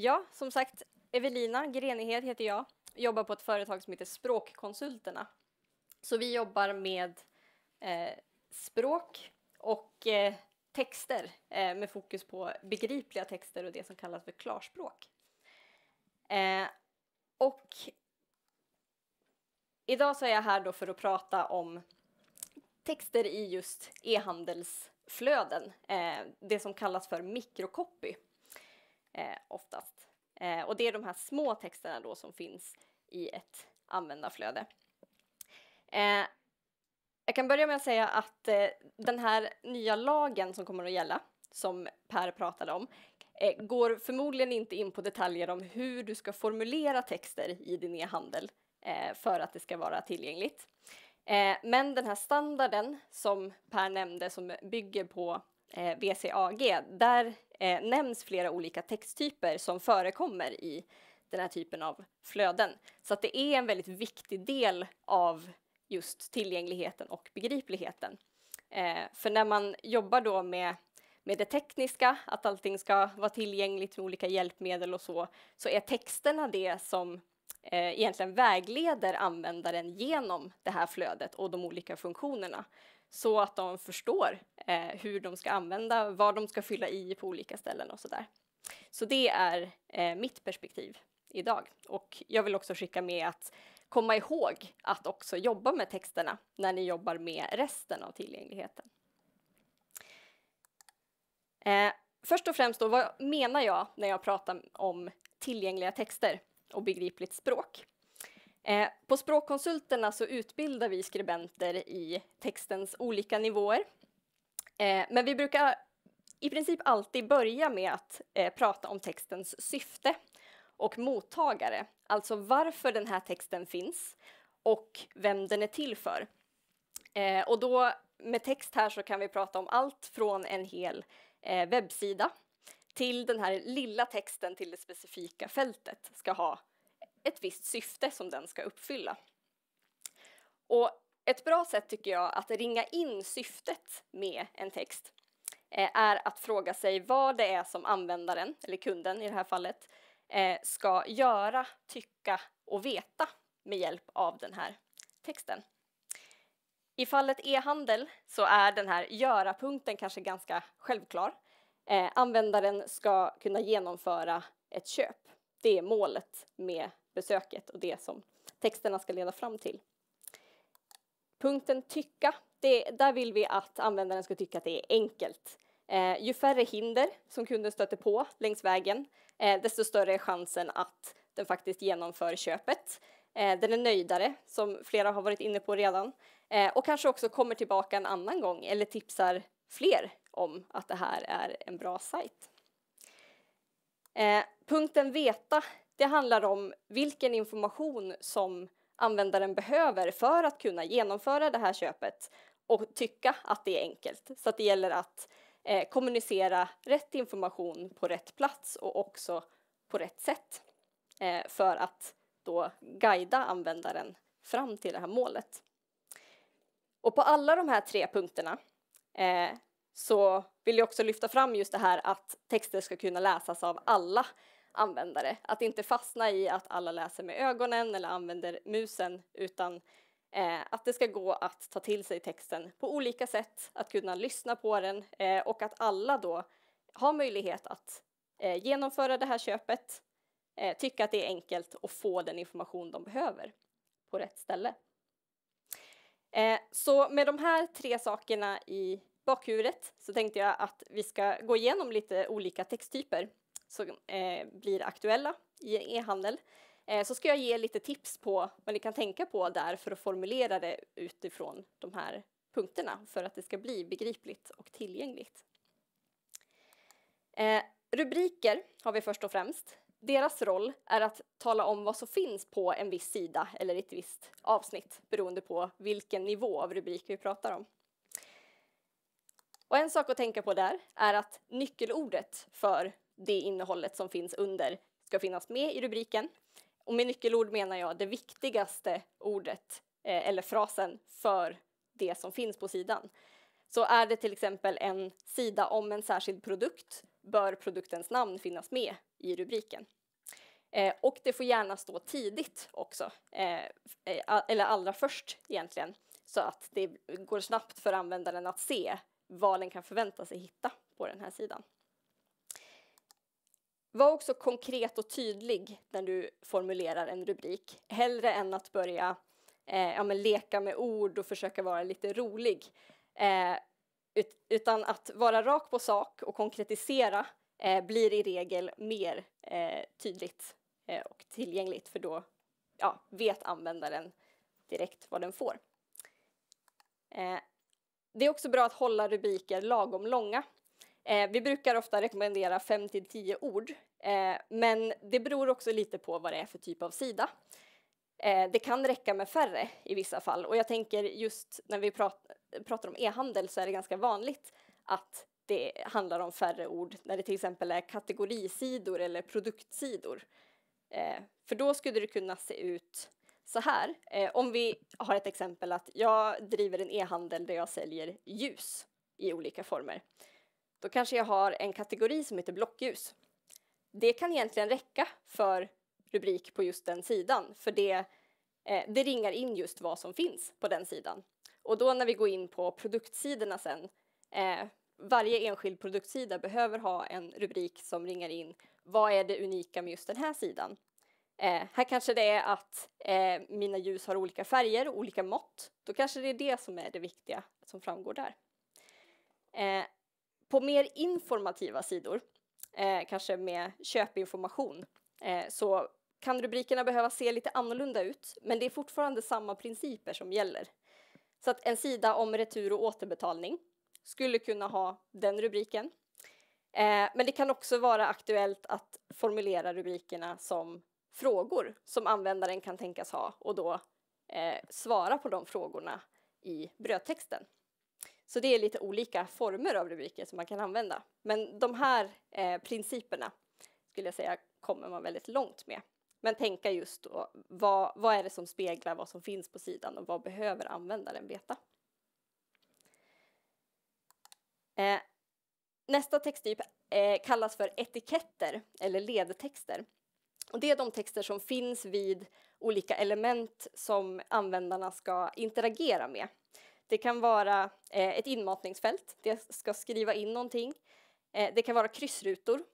Ja, som sagt, Evelina Grenihed heter jag. Jobbar på ett företag som heter Språkkonsulterna. Så vi jobbar med eh, språk och eh, texter eh, med fokus på begripliga texter och det som kallas för klarspråk. Eh, och idag så är jag här då för att prata om texter i just e-handelsflöden, eh, det som kallas för mikrocopy eh, oftast. Eh, och det är de här små texterna då som finns i ett användarflöde. Eh, jag kan börja med att säga att eh, den här nya lagen som kommer att gälla, som Per pratade om, eh, går förmodligen inte in på detaljer om hur du ska formulera texter i din e-handel eh, för att det ska vara tillgängligt. men den här standarden som Per nämnde som bygger på VCAG, där eh, nämns flera olika texttyper som förekommer i den här typen av flöden. Så att det är en väldigt viktig del av just tillgängligheten och begripligheten. Eh, för när man jobbar då med, med det tekniska, att allting ska vara tillgängligt med olika hjälpmedel och så, så är texterna det som eh, egentligen vägleder användaren genom det här flödet och de olika funktionerna så att de förstår eh, hur de ska använda, vad de ska fylla i på olika ställen och sådär. Så det är eh, mitt perspektiv idag. Och jag vill också skicka med att komma ihåg att också jobba med texterna när ni jobbar med resten av tillgängligheten. Eh, först och främst då, vad menar jag när jag pratar om tillgängliga texter och begripligt språk? Eh, på Språkkonsulterna så utbildar vi skribenter i textens olika nivåer Eh, men vi brukar i princip alltid börja med att eh, prata om textens syfte och mottagare, alltså varför den här texten finns och vem den är till för. Eh, och då med text här så kan vi prata om allt från en hel eh, webbsida till den här lilla texten till det specifika fältet ska ha ett visst syfte som den ska uppfylla. Och ett bra sätt tycker jag att ringa in syftet med en text eh, är att fråga sig vad det är som användaren, eller kunden i det här fallet, eh, ska göra, tycka och veta med hjälp av den här texten. I fallet e-handel så är den här göra-punkten kanske ganska självklar. Eh, användaren ska kunna genomföra ett köp. Det är målet med besöket och det som texterna ska leda fram till. Punkten tycka, det, där vill vi att användaren ska tycka att det är enkelt. Eh, ju färre hinder som kunden stöter på längs vägen, eh, desto större är chansen att den faktiskt genomför köpet. Eh, den är nöjdare, som flera har varit inne på redan, eh, och kanske också kommer tillbaka en annan gång eller tipsar fler om att det här är en bra sajt. Eh, punkten veta, det handlar om vilken information som användaren behöver för att kunna genomföra det här köpet och tycka att det är enkelt. Så att det gäller att eh, kommunicera rätt information på rätt plats och också på rätt sätt eh, för att då guida användaren fram till det här målet. Och på alla de här tre punkterna eh, så vill jag också lyfta fram just det här att texter ska kunna läsas av alla användare. Att inte fastna i att alla läser med ögonen eller använder musen utan eh, att det ska gå att ta till sig texten på olika sätt, att kunna lyssna på den eh, och att alla då har möjlighet att eh, genomföra det här köpet, eh, tycka att det är enkelt och få den information de behöver på rätt ställe. Eh, så med de här tre sakerna i bakhuvudet så tänkte jag att vi ska gå igenom lite olika texttyper som eh, blir aktuella i e-handel eh, så ska jag ge lite tips på vad ni kan tänka på där för att formulera det utifrån de här punkterna för att det ska bli begripligt och tillgängligt. Eh, rubriker har vi först och främst. Deras roll är att tala om vad som finns på en viss sida eller ett visst avsnitt beroende på vilken nivå av rubrik vi pratar om. Och en sak att tänka på där är att nyckelordet för det innehållet som finns under ska finnas med i rubriken. Och med nyckelord menar jag det viktigaste ordet eh, eller frasen för det som finns på sidan. Så är det till exempel en sida om en särskild produkt bör produktens namn finnas med i rubriken. Eh, och det får gärna stå tidigt också, eh, eh eller allra först egentligen, så att det går snabbt för användaren att se vad den kan förvänta sig hitta på den här sidan. Var också konkret och tydlig när du formulerar en rubrik. Hellre än att börja eh, ja, leka med ord och försöka vara lite rolig. Eh, ut, utan att vara rak på sak och konkretisera eh, blir i regel mer eh, tydligt eh, och tillgängligt för då ja, vet användaren direkt vad den får. Eh, det är också bra att hålla rubriker lagom långa vi brukar ofta rekommendera 5 10 ord Eh, men det beror också lite på vad det är för typ av sida. Eh, det kan räcka med färre i vissa fall och jag tänker just när vi pratar om e-handel så är det ganska vanligt att det handlar om färre ord när det till exempel är kategorisidor eller produktsidor. Eh, för då skulle det kunna se ut så här. om vi har ett exempel att jag driver en e-handel där jag säljer ljus i olika former. Då kanske jag har en kategori som heter blockljus det kan egentligen räcka för rubrik på just den sidan, för det, eh, det ringar in just vad som finns på den sidan. Och då när vi går in på produktsidorna sen, eh, varje enskild produktsida behöver ha en rubrik som ringar in vad är det unika med just den här sidan. Eh, här kanske det är att eh, mina ljus har olika färger och olika mått. Då kanske det är det som är det viktiga som framgår där. Eh, på mer informativa sidor eh, kanske med köpinformation, eh, så kan rubrikerna behöva se lite annorlunda ut, men det är fortfarande samma principer som gäller. Så att en sida om retur och återbetalning skulle kunna ha den rubriken. Eh, men det kan också vara aktuellt att formulera rubrikerna som frågor som användaren kan tänkas ha och då eh, svara på de frågorna i brödtexten. Så det är lite olika former av rubriker som man kan använda. Men de här eh, principerna skulle jag säga kommer man väldigt långt med. Men tänka just då, vad, vad är det som speglar vad som finns på sidan och vad behöver användaren veta? Eh, nästa texttyp eh, kallas för etiketter eller ledtexter. Och det är de texter som finns vid olika element som användarna ska interagera med. Det kan vara eh, ett inmatningsfält, det ska skriva in någonting. Eh, det kan vara kryssrutor.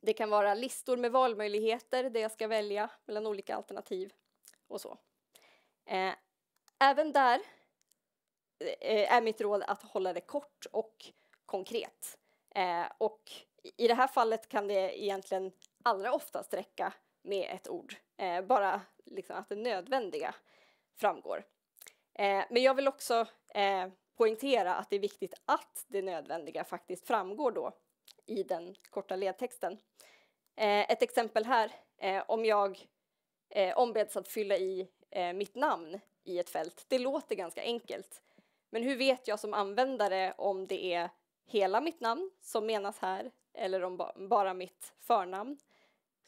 Det kan vara listor med valmöjligheter där jag ska välja mellan olika alternativ och så. Eh, även där är mitt råd att hålla det kort och konkret. och i det här fallet kan det egentligen allra oftast räcka med ett ord, bara liksom att det nödvändiga framgår. Eh, men jag vill också eh, poängtera att det är viktigt att det nödvändiga faktiskt framgår då i den korta ledtexten. Eh, ett exempel här, om jag ombeds att fylla i mitt namn i ett fält, det låter ganska enkelt. Men hur vet jag som användare om det är hela mitt namn som menas här eller om bara mitt förnamn?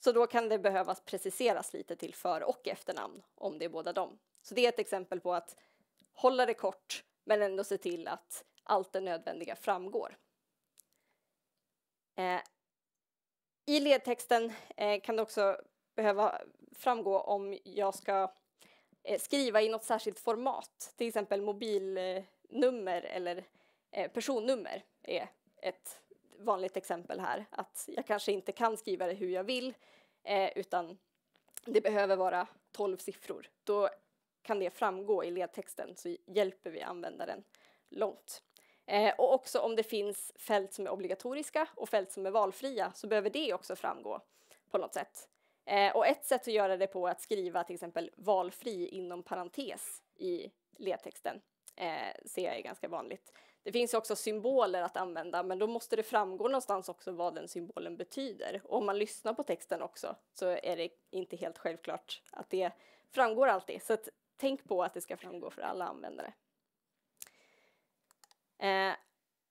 Så då kan det behövas preciseras lite till för och efternamn om det är båda dem. Så det är ett exempel på att hålla det kort men ändå se till att allt det nödvändiga framgår. Eh, I ledtexten eh, kan det också behöva framgå om jag ska eh, skriva i något särskilt format, till exempel mobilnummer eller eh, personnummer är ett vanligt exempel här, att jag kanske inte kan skriva det hur jag vill eh, utan det behöver vara tolv siffror. Då kan det framgå i ledtexten så hjälper vi användaren långt. Eh, och också om det finns fält som är obligatoriska och fält som är valfria så behöver det också framgå på något sätt. Eh, och ett sätt att göra det på är att skriva till exempel valfri inom parentes i ledtexten. Eh, ser jag är ganska vanligt. Det finns också symboler att använda men då måste det framgå någonstans också vad den symbolen betyder. Och om man lyssnar på texten också så är det inte helt självklart att det framgår alltid. Så tänk på att det ska framgå för alla användare. Eh,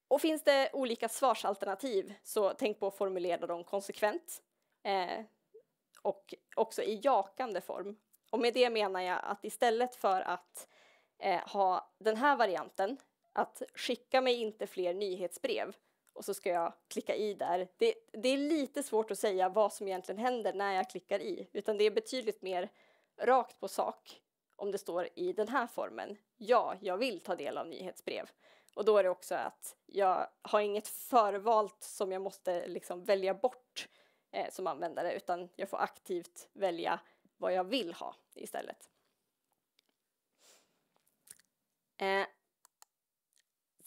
och finns det olika svarsalternativ så tänk på att formulera dem konsekvent eh, och också i jakande form. Och med det menar jag att istället för att eh, ha den här varianten, att skicka mig inte fler nyhetsbrev och så ska jag klicka i där. Det, det är lite svårt att säga vad som egentligen händer när jag klickar i, utan det är betydligt mer rakt på sak om det står i den här formen, ja, jag vill ta del av nyhetsbrev. Och då är det också att jag har inget förvalt som jag måste liksom välja bort eh, som användare, utan jag får aktivt välja vad jag vill ha istället. Eh.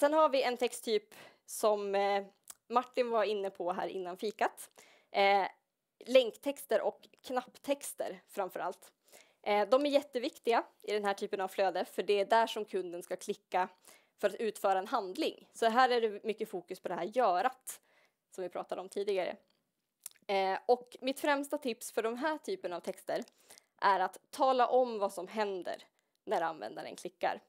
Sen har vi en texttyp som eh, Martin var inne på här innan fikat. Eh, länktexter och knapptexter framför allt. Eh, de är jätteviktiga i den här typen av flöde för det är där som kunden ska klicka för att utföra en handling. Så här är det mycket fokus på det här görat som vi pratade om tidigare. Eh, och mitt främsta tips för de här typen av texter är att tala om vad som händer när användaren klickar.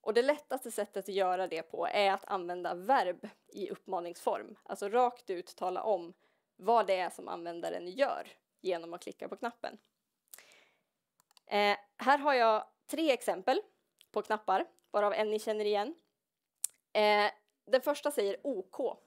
Och det lättaste sättet att göra det på är att använda verb i uppmaningsform, alltså rakt ut tala om vad det är som användaren gör genom att klicka på knappen. Eh, här har jag tre exempel på knappar, varav en ni känner igen. Eh, den första säger OK.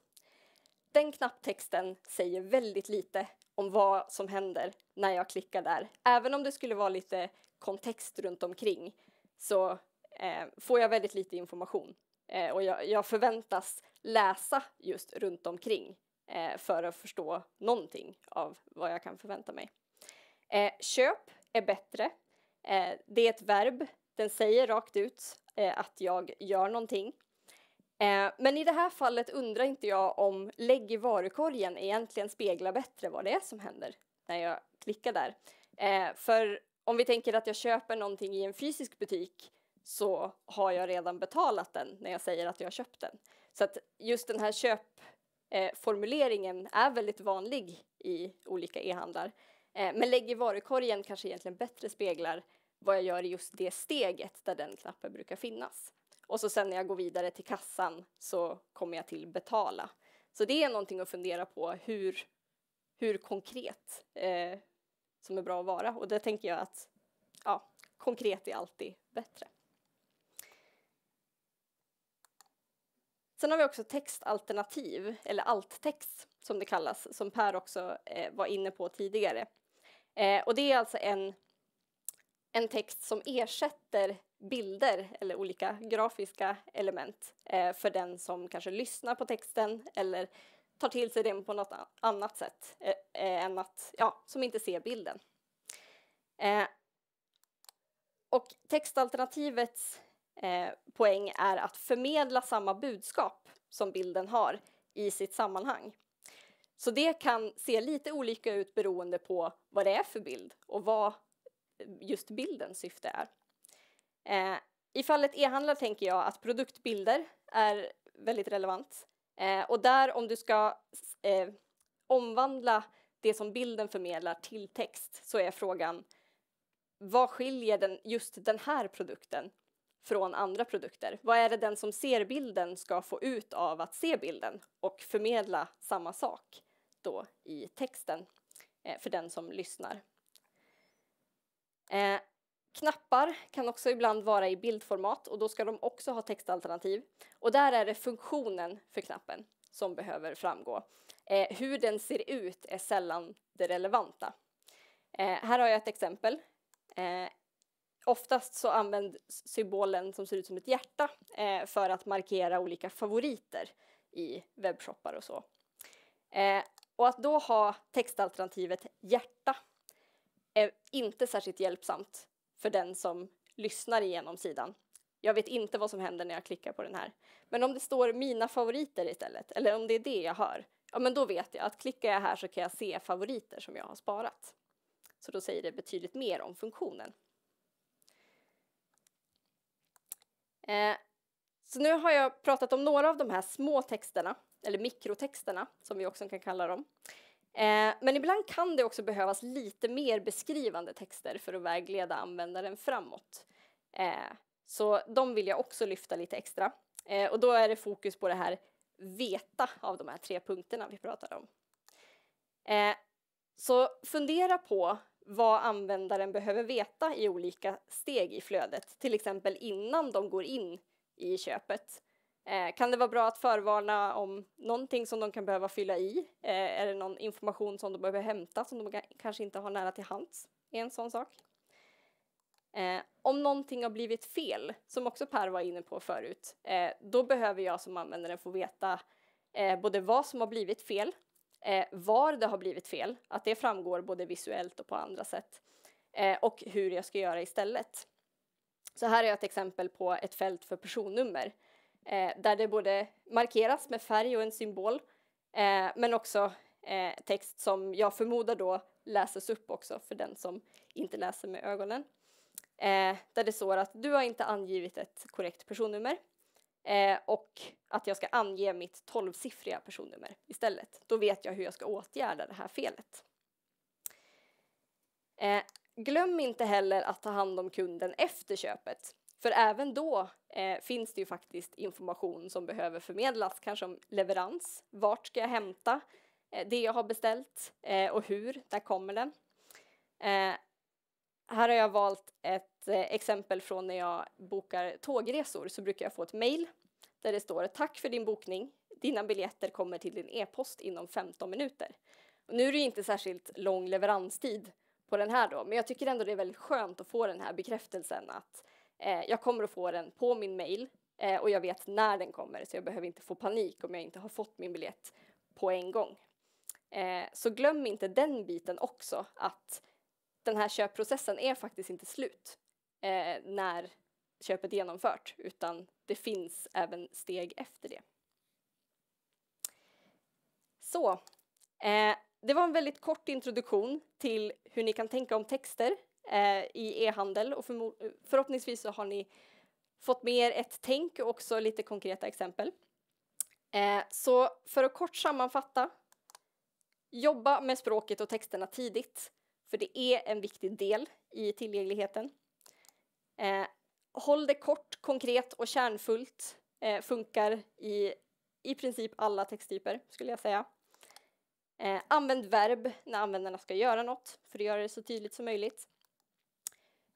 Den knapptexten säger väldigt lite om vad som händer när jag klickar där. Även om det skulle vara lite kontext runt omkring så eh, får jag väldigt lite information eh, och jag, jag, förväntas läsa just runt omkring eh, för att förstå någonting av vad jag kan förvänta mig. Eh, köp är bättre Eh, det är ett verb, den säger rakt ut eh, att jag gör någonting. Eh, men i det här fallet undrar inte jag om lägg i varukorgen egentligen speglar bättre vad det är som händer när jag klickar där. Eh, för om vi tänker att jag köper någonting i en fysisk butik så har jag redan betalat den när jag säger att jag har köpt den. Så att just den här köpformuleringen eh, är väldigt vanlig i olika e-handlar. Eh, men lägg i varukorgen kanske egentligen bättre speglar vad jag gör i just det steget där den knappen brukar finnas. Och så sen när jag går vidare till kassan så kommer jag till betala. Så det är någonting att fundera på hur, hur konkret eh, som är bra att vara och det tänker jag att ja, konkret är alltid bättre. Sen har vi också textalternativ, eller alttext som det kallas, som Per också eh, var inne på tidigare. Eh, och det är alltså en, en text som ersätter bilder eller olika grafiska element eh, för den som kanske lyssnar på texten eller tar till sig den på något annat sätt eh, eh, än att, ja, som inte ser bilden. Eh, och textalternativets eh, poäng är att förmedla samma budskap som bilden har i sitt sammanhang. Så det kan se lite olika ut beroende på vad det är för bild och vad eh, just bildens syfte är. Eh, I fallet e-handlar tänker jag att produktbilder är väldigt relevant. Eh, och där om du ska eh, omvandla det som bilden förmedlar till text så är frågan vad skiljer den, just den här produkten från andra produkter? Vad är det den som ser bilden ska få ut av att se bilden och förmedla samma sak? då i texten eh, för den som lyssnar. Eh, knappar kan också ibland vara i bildformat och då ska de också ha textalternativ. Och där är det funktionen för knappen som behöver framgå. Eh, hur den ser ut är sällan det relevanta. Eh, här har jag ett exempel. Eh, oftast så används symbolen som ser ut som ett hjärta eh, för att markera olika favoriter i webbshoppar och så. Och att då ha textalternativet hjärta är inte särskilt hjälpsamt för den som lyssnar igenom sidan. Jag vet inte vad som händer när jag klickar på den här. Men om det står mina favoriter istället, eller om det är det jag hör, ja men då vet jag att klickar jag här så kan jag se favoriter som jag har sparat. Så då säger det betydligt mer om funktionen. Eh, så nu har jag pratat om några av de här små texterna eller mikrotexterna som vi också kan kalla dem. Eh, men ibland kan det också behövas lite mer beskrivande texter för att vägleda användaren framåt. Eh, så de vill jag också lyfta lite extra. Eh, och då är det fokus på det här veta av de här tre punkterna vi pratade om. Eh, så fundera på vad användaren behöver veta i olika steg i flödet, till exempel innan de går in i köpet Eh, kan det vara bra att förvarna om någonting som de kan behöva fylla i? Eh, är det någon information som de behöver hämta som de kanske inte har nära till hands? är en sån sak. Eh, om någonting har blivit fel, som också Per var inne på förut, eh, då behöver jag som användare få veta eh, både vad som har blivit fel, eh, var det har blivit fel, att det framgår både visuellt och på andra sätt, och hur jag ska göra istället. Så här är ett exempel på ett fält för personnummer eh, där det både markeras med färg och en symbol eh, men också eh, text som jag förmodar då läses upp också för den som inte läser med ögonen. Eh, där det står att du har inte angivit ett korrekt personnummer eh, och att jag ska ange mitt tolvsiffriga personnummer istället. Då vet jag hur jag ska åtgärda det här felet. Eh, glöm inte heller att ta hand om kunden efter köpet. För även då eh, finns det ju faktiskt information som behöver förmedlas, kanske om leverans. Vart ska jag hämta eh, det jag har beställt eh, och hur? Där kommer den? Eh, här har jag valt ett eh, exempel från när jag bokar tågresor så brukar jag få ett mejl där det står tack för din bokning. Dina biljetter kommer till din e-post inom 15 minuter. Och nu är det inte särskilt lång leveranstid på den här då, men jag tycker ändå det är väldigt skönt att få den här bekräftelsen att Eh, jag kommer att få den på min mail eh, och jag vet när den kommer så jag behöver inte få panik om jag inte har fått min biljett på en gång. Eh, så glöm inte den biten också att den här köpprocessen är faktiskt inte slut eh, när köpet genomfört utan det finns även steg efter det. Så, eh, det var en väldigt kort introduktion till hur ni kan tänka om texter eh, i e-handel och förhoppningsvis så har ni fått med er ett tänk och också lite konkreta exempel. Eh, så för att kort sammanfatta, jobba med språket och texterna tidigt, för det är en viktig del i tillgängligheten. Eh, håll det kort, konkret och kärnfullt eh, funkar i i princip alla texttyper skulle jag säga. Eh, använd verb när användarna ska göra något för att göra det så tydligt som möjligt.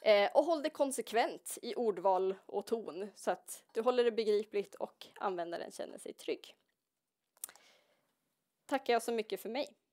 Eh, och håll det konsekvent i ordval och ton så att du håller det begripligt och användaren känner sig trygg. Tackar jag så mycket för mig.